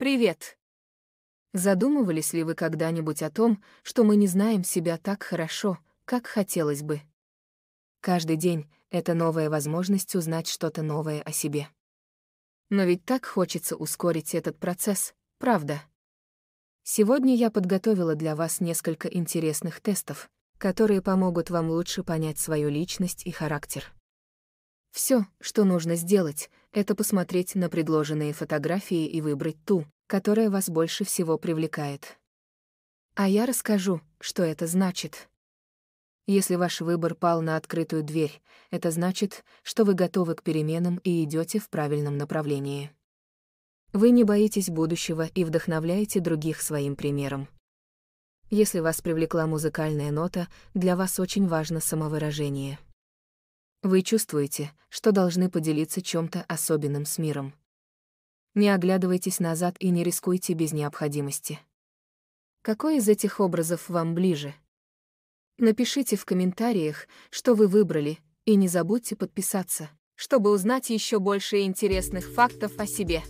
«Привет!» Задумывались ли вы когда-нибудь о том, что мы не знаем себя так хорошо, как хотелось бы? Каждый день — это новая возможность узнать что-то новое о себе. Но ведь так хочется ускорить этот процесс, правда? Сегодня я подготовила для вас несколько интересных тестов, которые помогут вам лучше понять свою личность и характер. Все, что нужно сделать, это посмотреть на предложенные фотографии и выбрать ту, которая вас больше всего привлекает. А я расскажу, что это значит. Если ваш выбор пал на открытую дверь, это значит, что вы готовы к переменам и идете в правильном направлении. Вы не боитесь будущего и вдохновляете других своим примером. Если вас привлекла музыкальная нота, для вас очень важно самовыражение. Вы чувствуете, что должны поделиться чем-то особенным с миром. Не оглядывайтесь назад и не рискуйте без необходимости. Какой из этих образов вам ближе? Напишите в комментариях, что вы выбрали, и не забудьте подписаться, чтобы узнать еще больше интересных фактов о себе.